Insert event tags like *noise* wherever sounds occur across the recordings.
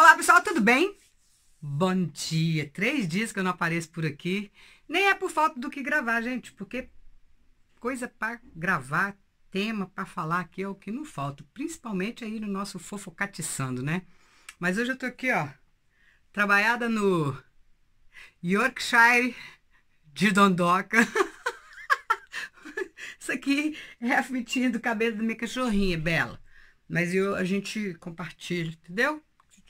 Olá pessoal, tudo bem? Bom dia! Três dias que eu não apareço por aqui. Nem é por falta do que gravar, gente, porque coisa para gravar, tema para falar aqui é o que não falta, principalmente aí no nosso fofocatiçando, né? Mas hoje eu tô aqui, ó, trabalhada no Yorkshire de Dondoca. *laughs* Isso aqui é a fitinha do cabelo da minha cachorrinha, Bela. Mas eu, a gente compartilha, entendeu?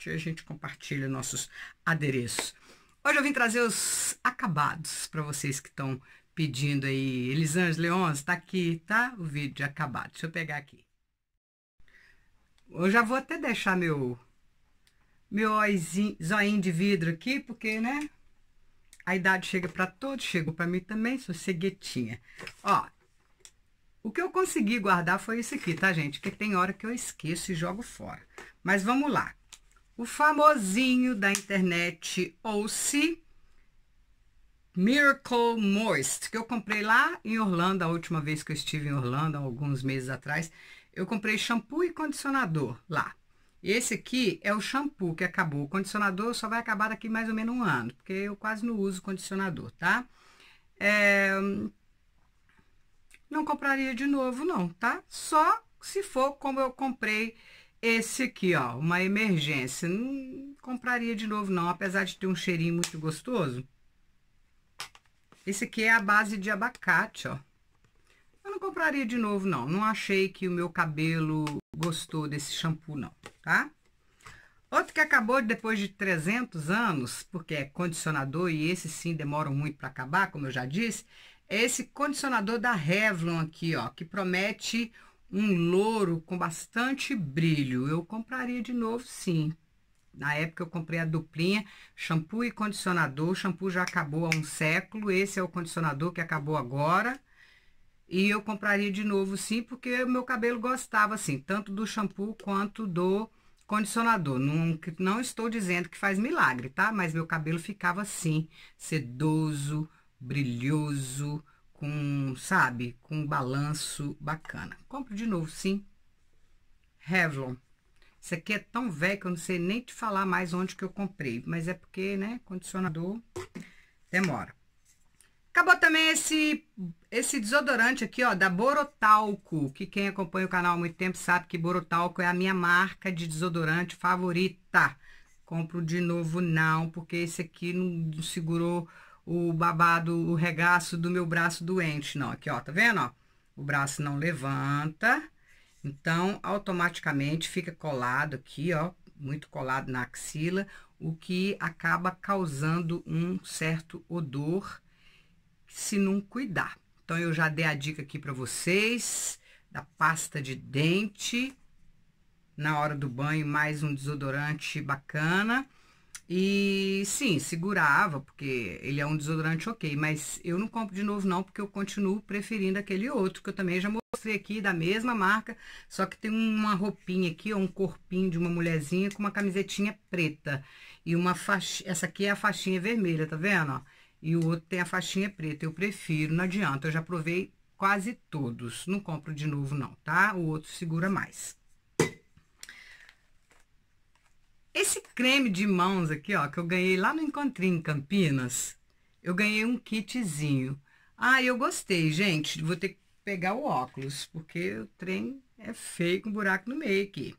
E a gente compartilha nossos adereços. Hoje eu vim trazer os acabados para vocês que estão pedindo aí. Elisângela Leões, está aqui, tá? O vídeo acabado. Deixa eu pegar aqui. Eu já vou até deixar meu meu zoinho de vidro aqui, porque, né? A idade chega para todos, chegou para mim também, sou ceguetinha. Ó, o que eu consegui guardar foi isso aqui, tá, gente? Porque tem hora que eu esqueço e jogo fora. Mas vamos lá o famosinho da internet Ouce Miracle Moist, que eu comprei lá em Orlando, a última vez que eu estive em Orlando, alguns meses atrás, eu comprei shampoo e condicionador lá. Esse aqui é o shampoo que acabou. O condicionador só vai acabar daqui mais ou menos um ano, porque eu quase não uso condicionador, tá? É... Não compraria de novo, não, tá? Só se for como eu comprei esse aqui, ó, uma emergência. Não compraria de novo, não, apesar de ter um cheirinho muito gostoso. Esse aqui é a base de abacate, ó. Eu não compraria de novo, não. Não achei que o meu cabelo gostou desse shampoo, não, tá? Outro que acabou depois de 300 anos, porque é condicionador e esse sim demoram muito para acabar, como eu já disse, é esse condicionador da Revlon aqui, ó, que promete um louro com bastante brilho. Eu compraria de novo, sim. Na época eu comprei a duplinha, shampoo e condicionador. O shampoo já acabou há um século, esse é o condicionador que acabou agora. E eu compraria de novo sim, porque o meu cabelo gostava assim, tanto do shampoo quanto do condicionador. Não, não estou dizendo que faz milagre, tá? Mas meu cabelo ficava assim, sedoso, brilhoso, com, sabe, com um balanço bacana. Compro de novo, sim. Revlon. Isso aqui é tão velho que eu não sei nem te falar mais onde que eu comprei. Mas é porque, né, condicionador demora. Acabou também esse, esse desodorante aqui, ó, da Borotalco. Que quem acompanha o canal há muito tempo sabe que Borotalco é a minha marca de desodorante favorita. Compro de novo não, porque esse aqui não, não segurou o babado, o regaço do meu braço doente, não. Aqui, ó, tá vendo, ó? O braço não levanta, então, automaticamente fica colado aqui, ó, muito colado na axila, o que acaba causando um certo odor se não cuidar. Então, eu já dei a dica aqui para vocês da pasta de dente, na hora do banho, mais um desodorante bacana. E sim, segurava, porque ele é um desodorante ok, mas eu não compro de novo não, porque eu continuo preferindo aquele outro, que eu também já mostrei aqui, da mesma marca, só que tem uma roupinha aqui, um corpinho de uma mulherzinha com uma camisetinha preta. E uma faixa, essa aqui é a faixinha vermelha, tá vendo, E o outro tem a faixinha preta, eu prefiro, não adianta, eu já provei quase todos, não compro de novo não, tá? O outro segura mais. creme de mãos aqui, ó, que eu ganhei lá no Encontrinho em Campinas. Eu ganhei um kitzinho. Ah, eu gostei, gente. Vou ter que pegar o óculos, porque o trem é feio com um buraco no meio aqui.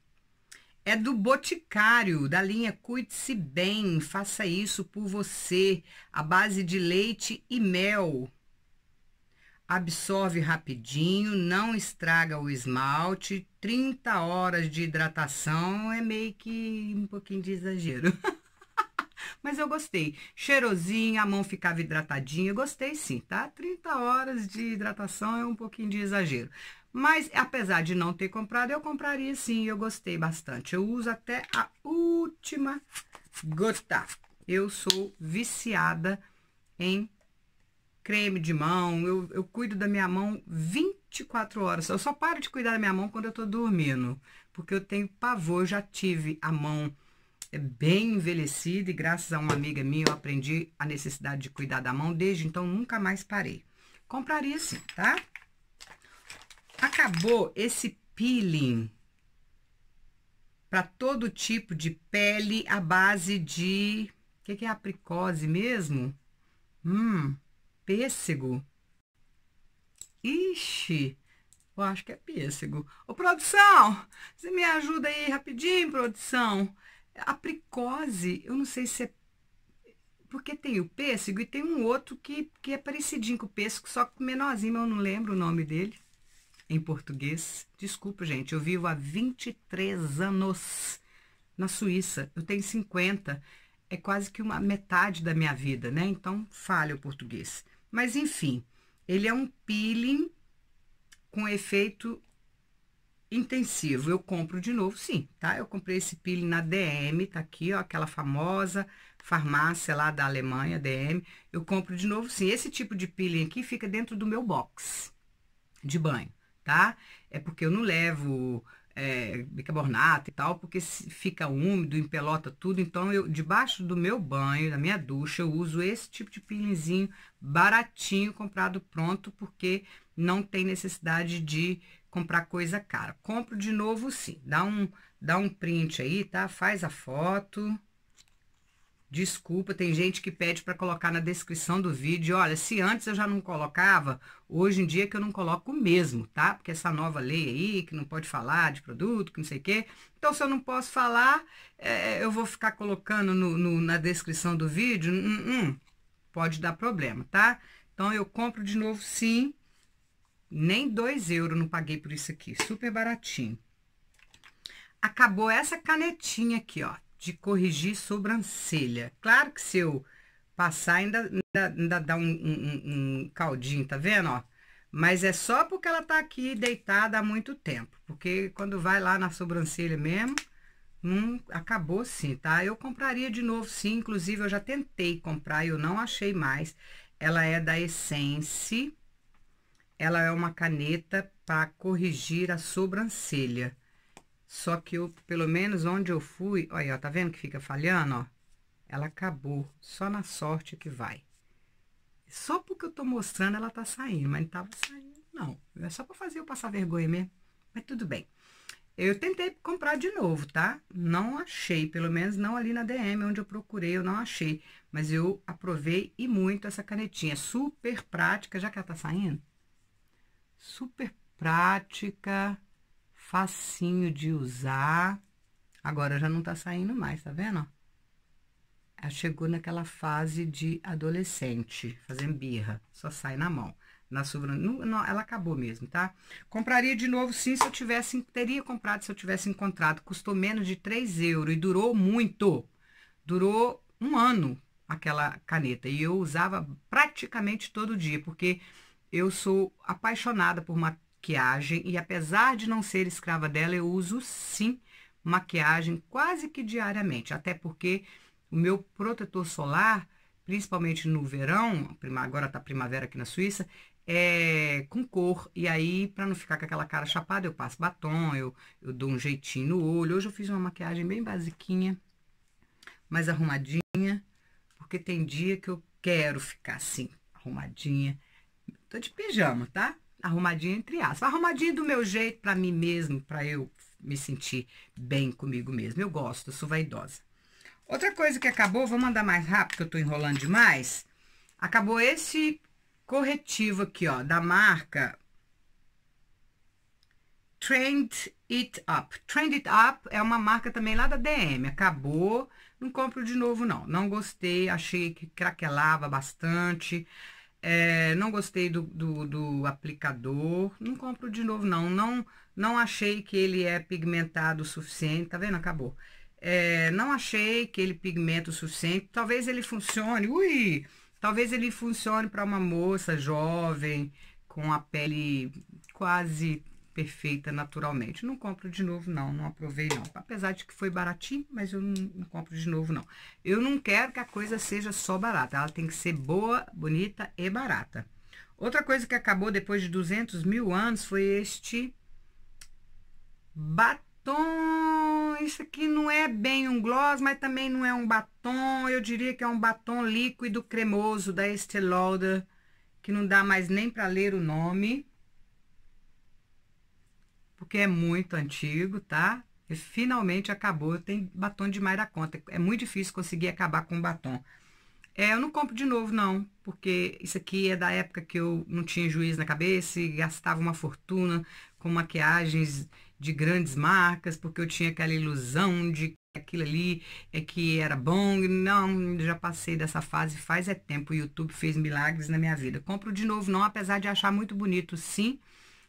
É do Boticário, da linha Cuide-se Bem, faça isso por você, A base de leite e mel absorve rapidinho, não estraga o esmalte. 30 horas de hidratação é meio que um pouquinho de exagero. *laughs* Mas eu gostei. Cheirosinho, a mão ficava hidratadinha. gostei sim, tá? 30 horas de hidratação é um pouquinho de exagero. Mas, apesar de não ter comprado, eu compraria sim. Eu gostei bastante. Eu uso até a última gota. Eu sou viciada em creme de mão, eu, eu cuido da minha mão 24 horas. Eu só paro de cuidar da minha mão quando eu tô dormindo, porque eu tenho pavor, eu já tive a mão é, bem envelhecida e graças a uma amiga minha eu aprendi a necessidade de cuidar da mão desde então nunca mais parei. Compraria sim, tá? Acabou esse peeling para todo tipo de pele à base de. O que, que, é a pricose mesmo? Hum, Pêssego. Ixi, eu acho que é pêssego. Ô, produção, você me ajuda aí rapidinho, produção? Apricose, eu não sei se é... Porque tem o pêssego e tem um outro que, que é parecidinho com o pêssego, só que menorzinho, eu não lembro o nome dele em português. Desculpa, gente, eu vivo há 23 anos na Suíça. Eu tenho 50. É quase que uma metade da minha vida, né? Então, falha o português. Mas enfim, ele é um peeling com efeito intensivo. Eu compro de novo, sim, tá? Eu comprei esse peeling na DM, tá aqui, ó, aquela famosa farmácia lá da Alemanha, DM. Eu compro de novo, sim. Esse tipo de peeling aqui fica dentro do meu box de banho, tá? É porque eu não levo é, bicarbonato e tal, porque fica úmido, empelota tudo. Então, eu debaixo do meu banho, da minha ducha, eu uso esse tipo de peelingzinho baratinho, comprado pronto, porque não tem necessidade de comprar coisa cara. Compro de novo sim. Dá um, dá um print aí, tá? Faz a foto. Desculpa, tem gente que pede para colocar na descrição do vídeo. Olha, se antes eu já não colocava, hoje em dia é que eu não coloco mesmo, tá? Porque essa nova lei aí, que não pode falar de produto, que não sei o quê. Então, se eu não posso falar, é, é eu vou ficar colocando no, no, na descrição do vídeo. Hum, hum, pode dar problema, tá? Então, eu compro de novo, sim. Nem 2 euros não paguei por isso aqui. Super baratinho. Acabou essa canetinha aqui, ó de corrigir sobrancelha. Claro que se eu passar, ainda, ainda, ainda dá um, um, um, caldinho, tá vendo, ó? Mas é só porque ela tá aqui deitada há muito tempo. Porque quando vai lá na sobrancelha mesmo, não acabou sim, tá? Eu compraria de novo sim, inclusive eu já tentei comprar e eu não achei mais. Ela é da Essence. Ela é uma caneta para corrigir a sobrancelha. Só que eu, pelo menos onde eu fui, olha, ó, tá vendo que fica falhando, ó? Ela acabou, só na sorte que vai. Só porque eu tô mostrando, ela tá saindo, mas não tava saindo, não. É só pra fazer eu passar vergonha mesmo, mas tudo bem. Eu tentei comprar de novo, tá? Não achei, pelo menos não ali na DM, onde eu procurei, eu não achei. Mas eu aprovei e muito essa canetinha, super prática, já que ela tá saindo. Super prática facinho de usar. Agora já não tá saindo mais, tá vendo? Ela chegou naquela fase de adolescente, fazendo birra, só sai na mão. Na sobrancelha, não, ela acabou mesmo, tá? Compraria de novo, sim, se eu tivesse, teria comprado se eu tivesse encontrado. Custou menos de 3 euros e durou muito. Durou um ano aquela caneta. E eu usava praticamente todo dia, porque eu sou apaixonada por maquiagem e apesar de não ser escrava dela, eu uso sim maquiagem quase que diariamente, até porque o meu protetor solar, principalmente no verão, agora tá primavera aqui na Suíça, é com cor, e aí para não ficar com aquela cara chapada, eu passo batom, eu, eu dou um jeitinho no olho. Hoje eu fiz uma maquiagem bem basiquinha, mais arrumadinha, porque tem dia que eu quero ficar assim, arrumadinha. Tô de pijama, tá? arrumadinha entre aspas, arrumadinha do meu jeito para mim mesmo, para eu me sentir bem comigo mesmo. Eu gosto, eu sou vaidosa. Outra coisa que acabou, vou mandar mais rápido, que eu tô enrolando demais. Acabou esse corretivo aqui, ó, da marca Trend It Up. Trend It Up é uma marca também lá da DM. Acabou, não compro de novo, não. Não gostei, achei que craquelava bastante. É, não gostei do, do, do, aplicador. Não compro de novo, não. Não, não achei que ele é pigmentado o suficiente. Tá vendo? Acabou. É, não achei que ele pigmenta o suficiente. Talvez ele funcione. Ui! Talvez ele funcione para uma moça jovem, com a pele quase perfeita naturalmente. Não compro de novo, não, não aprovei, não. Apesar de que foi baratinho, mas eu não, não, compro de novo, não. Eu não quero que a coisa seja só barata, ela tem que ser boa, bonita e barata. Outra coisa que acabou depois de 200 mil anos foi este batom. Isso aqui não é bem um gloss, mas também não é um batom. Eu diria que é um batom líquido cremoso da Estée Lauder, que não dá mais nem para ler o nome porque é muito antigo, tá? E finalmente acabou, tem batom demais da conta. É muito difícil conseguir acabar com batom. É, eu não compro de novo, não, porque isso aqui é da época que eu não tinha juiz na cabeça e gastava uma fortuna com maquiagens de grandes marcas, porque eu tinha aquela ilusão de que aquilo ali é que era bom. Não, já passei dessa fase faz é tempo. O YouTube fez milagres na minha vida. Compro de novo, não, apesar de achar muito bonito, sim.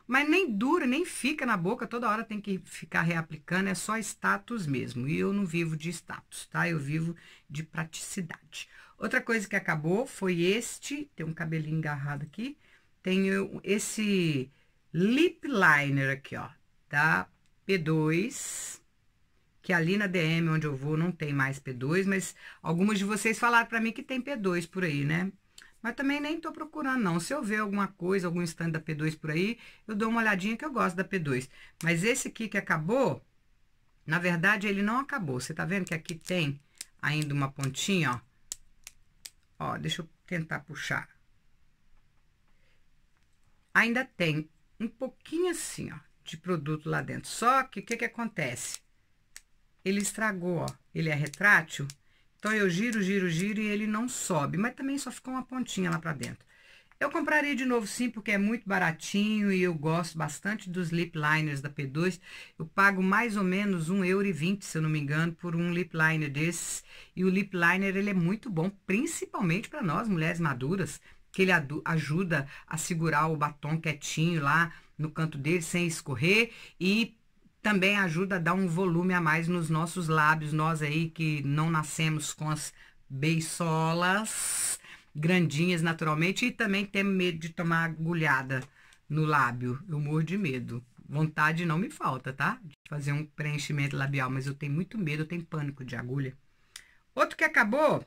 Mas nem dura, nem fica na boca, toda hora tem que ficar reaplicando, é só status mesmo. E eu não vivo de status, tá? Eu vivo de praticidade. Outra coisa que acabou foi este, tem um cabelinho engarrado aqui, tenho esse lip liner aqui, ó, da tá? P2, que ali na DM onde eu vou não tem mais P2, mas algumas de vocês falaram para mim que tem P2 por aí, né? Mas também nem estou procurando, não. Se eu ver alguma coisa, algum stand da P2 por aí, eu dou uma olhadinha que eu gosto da P2. Mas esse aqui que acabou, na verdade, ele não acabou. Você tá vendo que aqui tem ainda uma pontinha, ó? Ó, deixa eu tentar puxar. Ainda tem um pouquinho assim, ó, de produto lá dentro. Só que o que que acontece? Ele estragou, ó. Ele é retrátil, então eu giro, giro, giro e ele não sobe, mas também só ficou uma pontinha lá para dentro. Eu compraria de novo sim, porque é muito baratinho e eu gosto bastante dos lip liners da P2. Eu pago mais ou menos 1,20€, se eu não me engano, por um lip liner desses. E o lip liner, ele é muito bom, principalmente para nós, mulheres maduras, que ele ajuda a segurar o batom quietinho lá no canto dele, sem escorrer. E também ajuda a dar um volume a mais nos nossos lábios, nós aí que não nascemos com as beiçolas grandinhas naturalmente e também temos medo de tomar agulhada no lábio. Eu morro de medo. Vontade não me falta, tá? De fazer um preenchimento labial, mas eu tenho muito medo, eu tenho pânico de agulha. Outro que acabou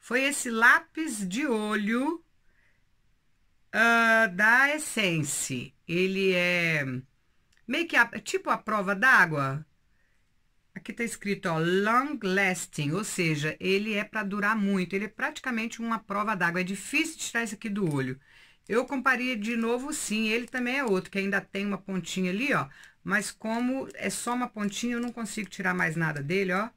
foi esse lápis de olho uh, da Essence. Ele é Meio que a, é tipo a prova d'água. Aqui tá escrito, ó, long lasting, ou seja, ele é para durar muito. Ele é praticamente uma prova d'água. É difícil tirar isso aqui do olho. Eu comparia de novo, sim. Ele também é outro, que ainda tem uma pontinha ali, ó. Mas como é só uma pontinha, eu não consigo tirar mais nada dele, ó.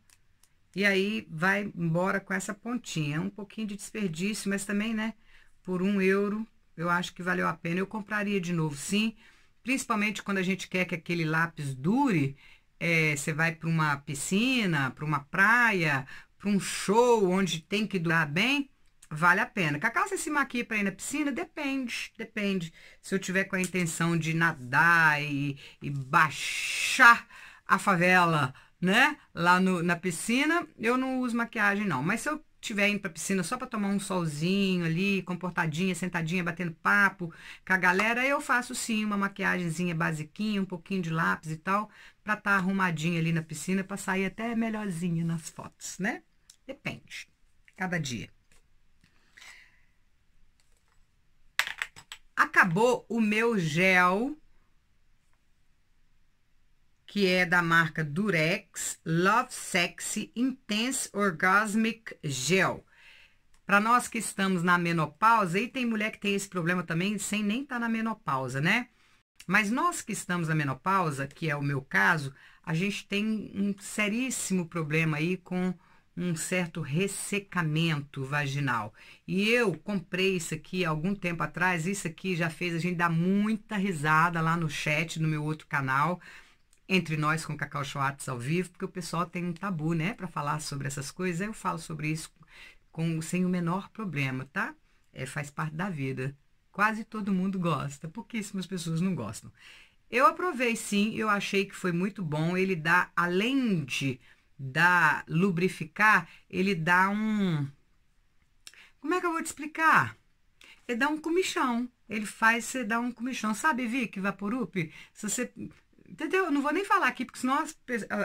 E aí, vai embora com essa pontinha. É um pouquinho de desperdício, mas também, né? Por um euro, eu acho que valeu a pena. Eu compraria de novo, sim principalmente quando a gente quer que aquele lápis dure, é, você vai para uma piscina, para uma praia, para um show onde tem que durar bem, vale a pena. Cacau, você se maquia para ir na piscina? Depende, depende. Se eu tiver com a intenção de nadar e, e baixar a favela, né, lá no, na piscina, eu não uso maquiagem não. Mas se eu tiver indo pra piscina só para tomar um solzinho ali, comportadinha, sentadinha, batendo papo com a galera, eu faço sim uma maquiagemzinha basiquinha, um pouquinho de lápis e tal, para estar tá arrumadinha ali na piscina, para sair até melhorzinha nas fotos, né? Depende. Cada dia. Acabou o meu gel que é da marca Durex Love Sexy Intense Orgasmic Gel. Para nós que estamos na menopausa, e tem mulher que tem esse problema também sem nem estar tá na menopausa, né? Mas nós que estamos na menopausa, que é o meu caso, a gente tem um seríssimo problema aí com um certo ressecamento vaginal. E eu comprei isso aqui algum tempo atrás, isso aqui já fez a gente dar muita risada lá no chat, no meu outro canal entre nós com Cacau Schwartz ao vivo, porque o pessoal tem um tabu, né, para falar sobre essas coisas. Eu falo sobre isso com, sem o menor problema, tá? É, faz parte da vida. Quase todo mundo gosta, pouquíssimas pessoas não gostam. Eu aprovei sim, eu achei que foi muito bom. Ele dá, além de dar lubrificar, ele dá um. Como é que eu vou te explicar? Ele dá um comichão. Ele faz você dar um comichão. Sabe, Vic, Vaporup? Se você Entendeu? Eu não vou nem falar aqui, porque senão as,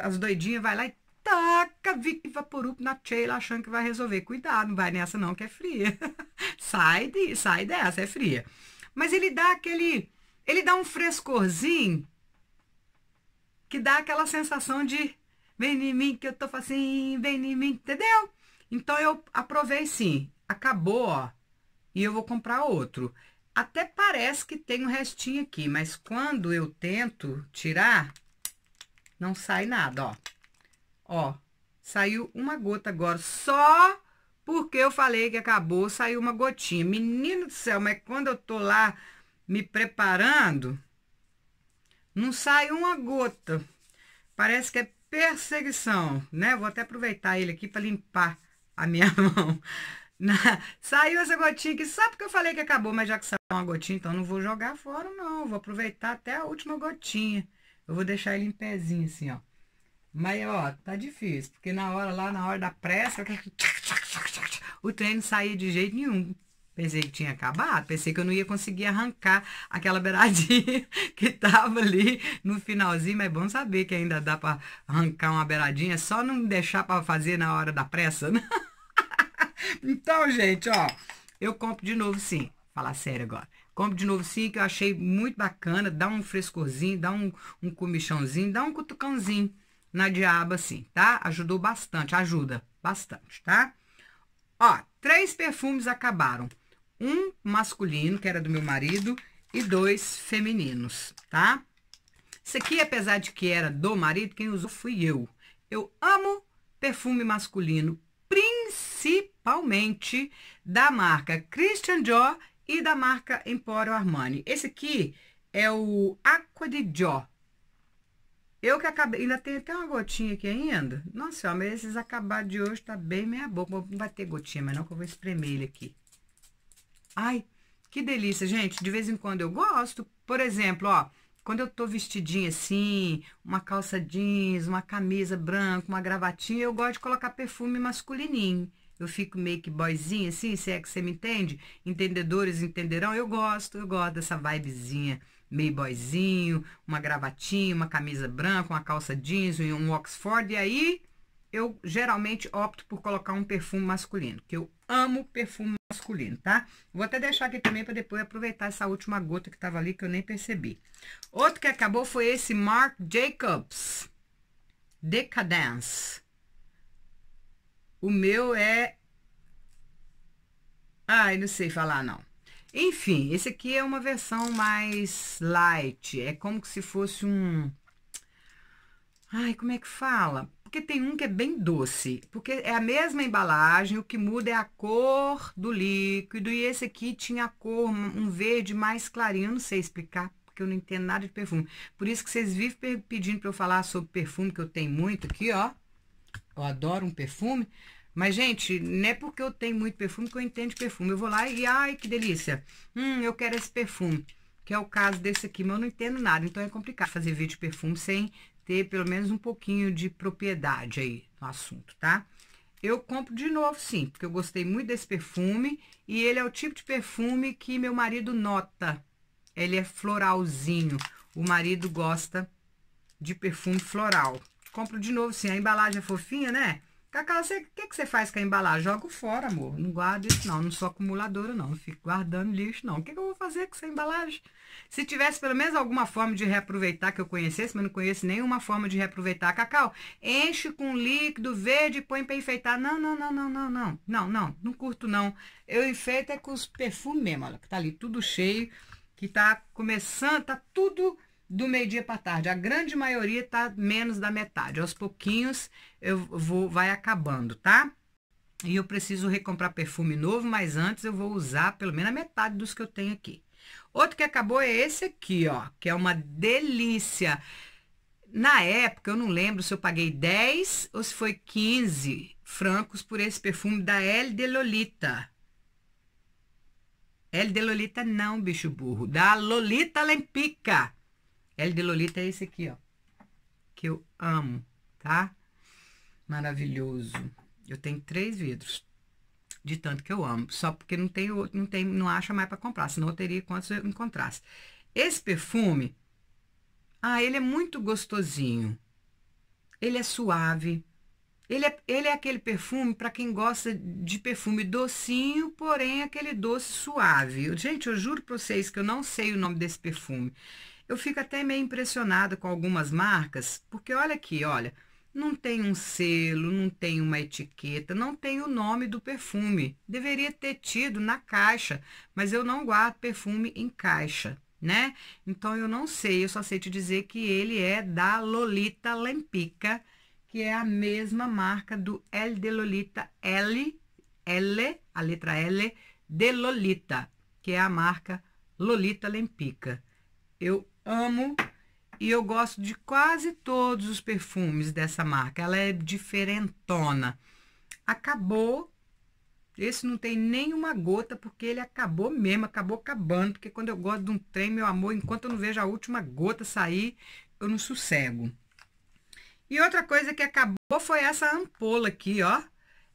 as doidinhas vai lá e taca viva porup na Sheila achando que vai resolver. Cuidado, não vai nessa não, que é fria. *laughs* sai, de, sai dessa, é fria. Mas ele dá aquele. Ele dá um frescorzinho que dá aquela sensação de vem em mim que eu tô assim, vem em mim, entendeu? Então eu aprovei sim. Acabou, ó. E eu vou comprar outro. Até parece que tem um restinho aqui, mas quando eu tento tirar, não sai nada, ó. Ó, saiu uma gota agora, só porque eu falei que acabou, saiu uma gotinha. Menino do céu, mas quando eu tô lá me preparando, não sai uma gota. Parece que é perseguição, né? Vou até aproveitar ele aqui para limpar a minha *laughs* mão. *laughs* Saiu essa gotinha aqui só porque eu falei que acabou, mas já que saiu uma gotinha, então não vou jogar fora, não. Vou aproveitar até a última gotinha. Eu vou deixar ele em pezinho, assim, ó. Mas, ó, tá difícil, porque na hora lá, na hora da pressa, o treino saía de jeito nenhum. Pensei que tinha acabado, pensei que eu não ia conseguir arrancar aquela beiradinha *laughs* que tava ali no finalzinho, mas é bom saber que ainda dá para arrancar uma beiradinha, só não deixar para fazer na hora da pressa, não. Né? *laughs* então, gente, ó, eu compro de novo sim. Falar sério agora. Compro de novo sim, que eu achei muito bacana. Dá um frescorzinho, dá um, um comichãozinho, dá um cutucãozinho na diaba, assim, tá? Ajudou bastante, ajuda bastante, tá? Ó, três perfumes acabaram. Um masculino, que era do meu marido, e dois femininos, tá? esse aqui, apesar de que era do marido, quem usou fui eu. Eu amo perfume masculino, principalmente principalmente da marca Christian Dior e da marca Emporio Armani. Esse aqui é o Aqua de Dior. Eu que acabei, ainda tem até uma gotinha aqui ainda. Nossa senhora, mas esses acabados de hoje tá bem meia boca. Não vai ter gotinha, mas não que eu vou espremer ele aqui. Ai, que delícia, gente. De vez em quando eu gosto. Por exemplo, ó, quando eu tô vestidinha assim, uma calça jeans, uma camisa branca, uma gravatinha, eu gosto de colocar perfume masculininho eu fico meio que boyzinha, assim, se é que você me entende, entendedores entenderão, eu gosto, eu gosto dessa vibezinha, meio boyzinho, uma gravatinha, uma camisa branca, uma calça jeans, um Oxford, e aí eu geralmente opto por colocar um perfume masculino, que eu amo perfume masculino, tá? Vou até deixar aqui também para depois aproveitar essa última gota que tava ali que eu nem percebi. Outro que acabou foi esse Marc Jacobs Decadence. O meu é. Ai, ah, não sei falar, não. Enfim, esse aqui é uma versão mais light. É como se fosse um. Ai, como é que fala? Porque tem um que é bem doce. Porque é a mesma embalagem, o que muda é a cor do líquido. E esse aqui tinha a cor, um verde mais clarinho. Eu não sei explicar, porque eu não entendo nada de perfume. Por isso que vocês vivem pedindo para eu falar sobre perfume, que eu tenho muito aqui, ó eu adoro um perfume. Mas, gente, não é porque eu tenho muito perfume que eu entendo de perfume. Eu vou lá e, ai, que delícia. Hum, eu quero esse perfume. Que é o caso desse aqui, mas eu não entendo nada. Então, é complicado fazer vídeo de perfume sem ter pelo menos um pouquinho de propriedade aí no assunto, tá? Eu compro de novo, sim, porque eu gostei muito desse perfume. E ele é o tipo de perfume que meu marido nota. Ele é floralzinho. O marido gosta de perfume floral compro de novo, sim. A embalagem é fofinha, né? Cacau, o que, que você faz com a embalagem? Jogo fora, amor. Não guardo isso, não. Não sou acumuladora, não. Não fico guardando lixo, não. O que, que eu vou fazer com essa embalagem? Se tivesse pelo menos alguma forma de reaproveitar que eu conhecesse, mas não conheço nenhuma forma de reaproveitar. Cacau, enche com líquido verde e põe para enfeitar. Não, não, não, não, não, não. Não, não. Não curto, não. Eu enfeito é com os perfumes mesmo, olha. Que tá ali tudo cheio. Que tá começando, tá tudo do meio-dia para tarde. A grande maioria está menos da metade. Aos pouquinhos eu vou vai acabando, tá? E eu preciso recomprar perfume novo, mas antes eu vou usar pelo menos a metade dos que eu tenho aqui. Outro que acabou é esse aqui, ó, que é uma delícia. Na época, eu não lembro se eu paguei 10 ou se foi 15 francos por esse perfume da L de Lolita. L de Lolita não, bicho burro. Da Lolita Lempica. L de Lolita é esse aqui, ó. Que eu amo, tá? Maravilhoso. Eu tenho três vidros. De tanto que eu amo. Só porque não tem, não tem, não acha mais para comprar. Senão eu teria quantos eu encontrasse. Esse perfume, ah, ele é muito gostosinho. Ele é suave. Ele é, ele é aquele perfume para quem gosta de perfume docinho, porém aquele doce suave. gente, eu juro para vocês que eu não sei o nome desse perfume. Eu fico até meio impressionada com algumas marcas, porque olha aqui, olha, não tem um selo, não tem uma etiqueta, não tem o nome do perfume. Deveria ter tido na caixa, mas eu não guardo perfume em caixa, né? Então eu não sei, eu só sei te dizer que ele é da Lolita Lempica, que é a mesma marca do L de Lolita L, L, a letra L de Lolita, que é a marca Lolita Lempica. Eu amo e eu gosto de quase todos os perfumes dessa marca. Ela é diferentona. Acabou. Esse não tem nenhuma gota, porque ele acabou mesmo, acabou acabando. Porque quando eu gosto de um trem, meu amor, enquanto eu não vejo a última gota sair, eu não sossego. E outra coisa que acabou foi essa ampola aqui, ó.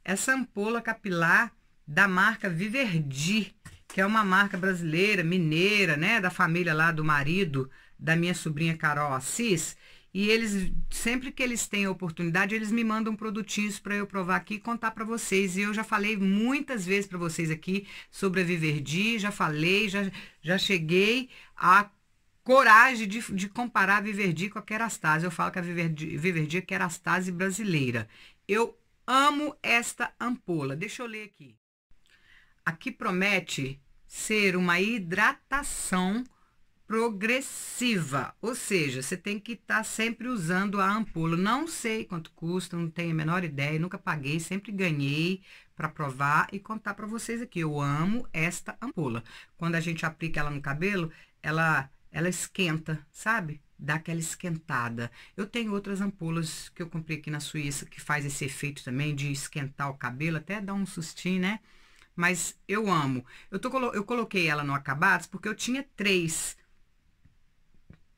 Essa ampola capilar da marca Viverdi, que é uma marca brasileira, mineira, né? Da família lá do marido, da minha sobrinha Carol Assis, e eles, sempre que eles têm a oportunidade, eles me mandam produtinhos para eu provar aqui e contar para vocês. E eu já falei muitas vezes para vocês aqui sobre a Viverdi, já falei, já, já cheguei a coragem de, de comparar a Viverdi com a Kerastase. Eu falo que a Viverdi, Viverdi é Kerastase brasileira. Eu amo esta ampola. Deixa eu ler aqui. Aqui promete ser uma hidratação progressiva, ou seja, você tem que estar tá sempre usando a ampola. Não sei quanto custa, não tenho a menor ideia, nunca paguei, sempre ganhei para provar e contar para vocês aqui. Eu amo esta ampola. Quando a gente aplica ela no cabelo, ela ela esquenta, sabe? Dá aquela esquentada. Eu tenho outras ampolas que eu comprei aqui na Suíça que faz esse efeito também de esquentar o cabelo, até dar um sustinho, né? Mas eu amo. Eu, tô, eu coloquei ela no acabados porque eu tinha três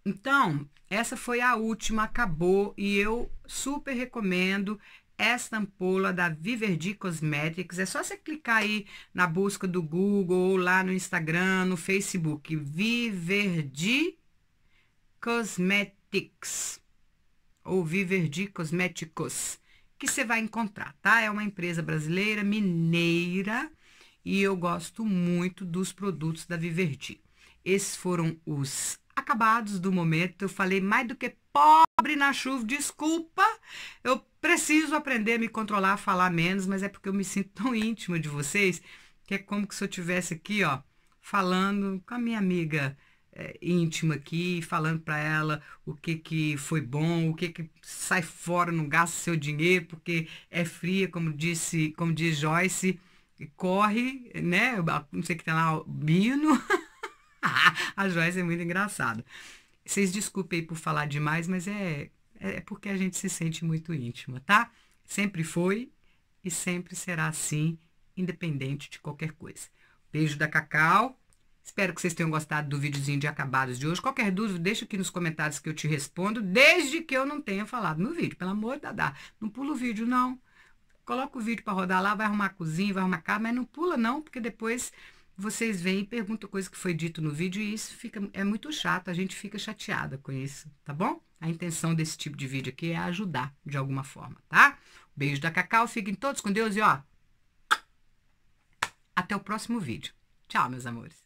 então, essa foi a última, acabou, e eu super recomendo esta ampola da Viverdi Cosmetics. É só você clicar aí na busca do Google ou lá no Instagram, no Facebook, Viverdi Cosmetics ou Viverdi Cosméticos, que você vai encontrar, tá? É uma empresa brasileira, mineira, e eu gosto muito dos produtos da Viverdi. Esses foram os acabados do momento. Eu falei mais do que pobre na chuva, desculpa. Eu preciso aprender a me controlar, a falar menos, mas é porque eu me sinto tão íntima de vocês que é como se eu tivesse aqui, ó, falando com a minha amiga é, íntima aqui, falando para ela o que que foi bom, o que que sai fora, não gasta seu dinheiro porque é fria, como disse, como diz Joyce, corre, né? Não sei o que tem lá, Bino. *laughs* *laughs* a Joyce é muito engraçada. Vocês desculpem por falar demais, mas é, é, é porque a gente se sente muito íntima, tá? Sempre foi e sempre será assim, independente de qualquer coisa. Beijo da Cacau. Espero que vocês tenham gostado do videozinho de acabados de hoje. Qualquer dúvida, deixa aqui nos comentários que eu te respondo, desde que eu não tenha falado no vídeo. Pelo amor de Dadá, não pula o vídeo, não. Coloca o vídeo para rodar lá, vai arrumar a cozinha, vai arrumar a casa, mas não pula não, porque depois vocês vêm e perguntam coisa que foi dito no vídeo e isso fica, é muito chato, a gente fica chateada com isso, tá bom? A intenção desse tipo de vídeo aqui é ajudar de alguma forma, tá? Beijo da Cacau, fiquem todos com Deus e ó, até o próximo vídeo. Tchau, meus amores.